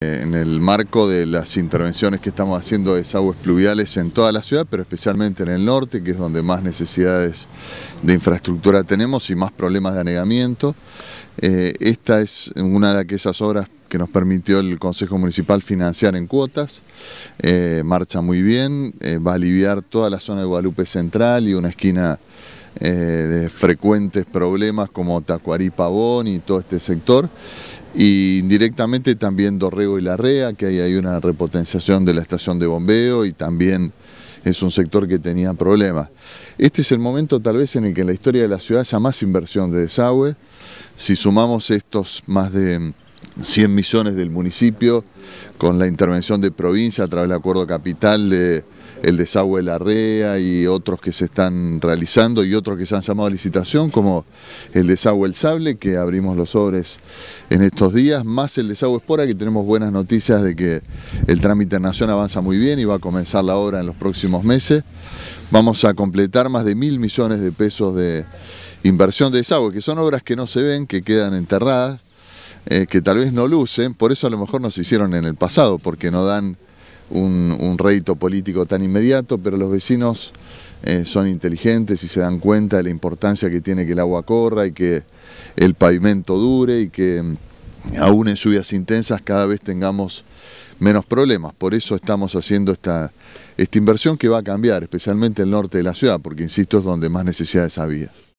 Eh, en el marco de las intervenciones que estamos haciendo de desagües pluviales en toda la ciudad, pero especialmente en el norte, que es donde más necesidades de infraestructura tenemos y más problemas de anegamiento, eh, esta es una de esas obras que nos permitió el Consejo Municipal financiar en cuotas, eh, marcha muy bien, va a aliviar toda la zona de Guadalupe Central y una esquina eh, de frecuentes problemas como Tacuarí Pavón y todo este sector. Y indirectamente también Dorrego y Larrea, que ahí hay una repotenciación de la estación de bombeo y también es un sector que tenía problemas. Este es el momento tal vez en el que en la historia de la ciudad haya más inversión de desagüe. Si sumamos estos más de 100 millones del municipio, con la intervención de provincia a través del acuerdo capital de el desagüe de la REA y otros que se están realizando y otros que se han llamado a licitación, como el desagüe El Sable, que abrimos los sobres en estos días, más el desagüe Espora, que tenemos buenas noticias de que el trámite en Nación avanza muy bien y va a comenzar la obra en los próximos meses. Vamos a completar más de mil millones de pesos de inversión de desagüe, que son obras que no se ven, que quedan enterradas, eh, que tal vez no lucen, por eso a lo mejor no se hicieron en el pasado, porque no dan un, rédito político tan inmediato, pero los vecinos eh, son inteligentes y se dan cuenta de la importancia que tiene que el agua corra y que el pavimento dure y que mm, aún en lluvias intensas cada vez tengamos menos problemas. Por eso estamos haciendo esta, esta inversión que va a cambiar, especialmente el norte de la ciudad, porque insisto, es donde más necesidades había.